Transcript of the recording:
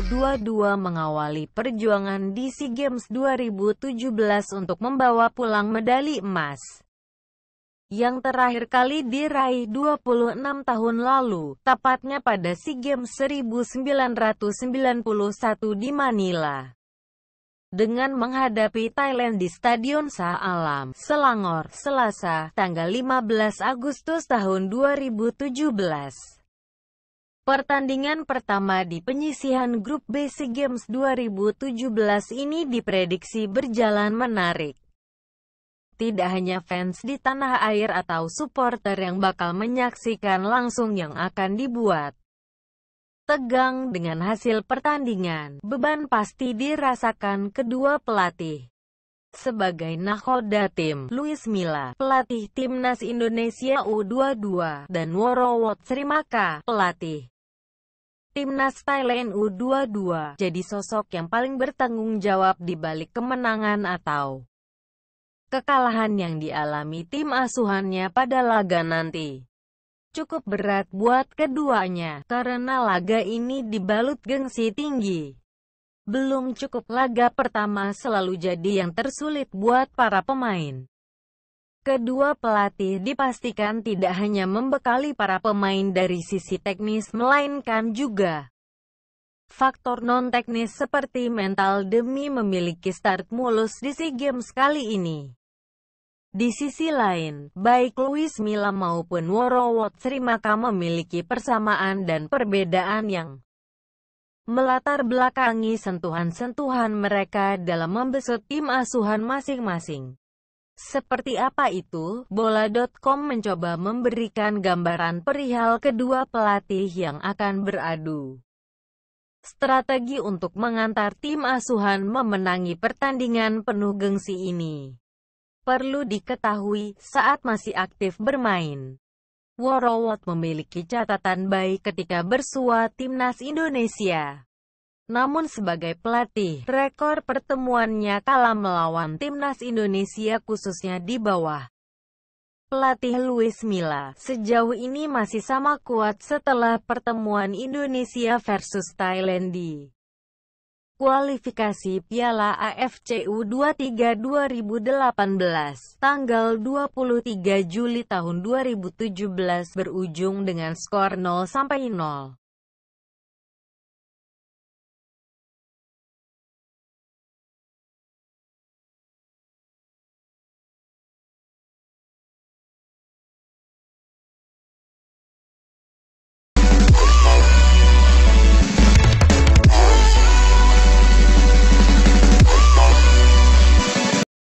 2022 22 mengawali perjuangan di SEA Games 2017 untuk membawa pulang medali emas yang terakhir kali diraih 26 tahun lalu, tepatnya pada SEA Games 1991 di Manila. Dengan menghadapi Thailand di Stadion Sah Alam, Selangor, Selasa, tanggal 15 Agustus tahun 2017. Pertandingan pertama di penyisihan grup B SEA Games 2017 ini diprediksi berjalan menarik. Tidak hanya fans di tanah air atau supporter yang bakal menyaksikan langsung yang akan dibuat. Tegang dengan hasil pertandingan, beban pasti dirasakan kedua pelatih. Sebagai nahoda tim, Luis Milla, pelatih timnas Indonesia U22, dan Woro Wotsrimaka, pelatih Timnas Thailand U22 jadi sosok yang paling bertanggung jawab di balik kemenangan atau kekalahan yang dialami tim asuhannya pada laga nanti. Cukup berat buat keduanya, karena laga ini dibalut gengsi tinggi. Belum cukup laga pertama selalu jadi yang tersulit buat para pemain. Kedua pelatih dipastikan tidak hanya membekali para pemain dari sisi teknis melainkan juga faktor non-teknis seperti mental demi memiliki start mulus di SEA Games kali ini. Di sisi lain, baik Luis Milla maupun Worowot Srimaka memiliki persamaan dan perbedaan yang melatar belakangi sentuhan-sentuhan mereka dalam membesut tim asuhan masing-masing. Seperti apa itu? Bola.com mencoba memberikan gambaran perihal kedua pelatih yang akan beradu. Strategi untuk mengantar tim asuhan memenangi pertandingan penuh gengsi ini. Perlu diketahui, saat masih aktif bermain, Worowot memiliki catatan baik ketika bersua timnas Indonesia. Namun sebagai pelatih, rekor pertemuannya kalah melawan timnas Indonesia khususnya di bawah pelatih Luis Milla. Sejauh ini masih sama kuat setelah pertemuan Indonesia versus Thailand di kualifikasi Piala AFC U23 2018 tanggal 23 Juli tahun 2017 berujung dengan skor 0 0.